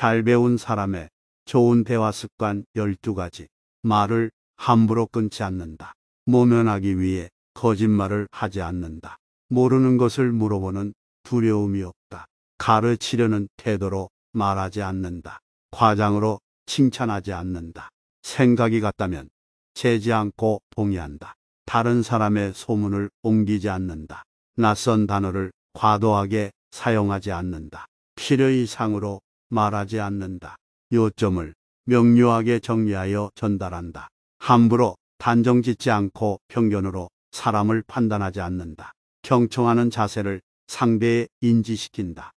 잘 배운 사람의 좋은 대화 습관 12가지. 말을 함부로 끊지 않는다. 모면하기 위해 거짓말을 하지 않는다. 모르는 것을 물어보는 두려움이 없다. 가르치려는 태도로 말하지 않는다. 과장으로 칭찬하지 않는다. 생각이 같다면 재지 않고 동의한다. 다른 사람의 소문을 옮기지 않는다. 낯선 단어를 과도하게 사용하지 않는다. 필요 이상으로 말하지 않는다. 요점을 명료하게 정리하여 전달한다. 함부로 단정짓지 않고 편견으로 사람을 판단하지 않는다. 경청하는 자세를 상대에 인지시킨다.